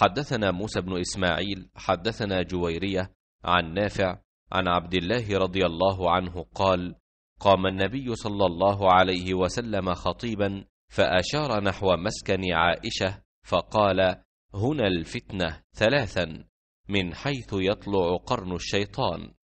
حدثنا موسى بن إسماعيل حدثنا جويرية عن نافع عن عبد الله رضي الله عنه قال قام النبي صلى الله عليه وسلم خطيبا فأشار نحو مسكن عائشة فقال هنا الفتنة ثلاثا من حيث يطلع قرن الشيطان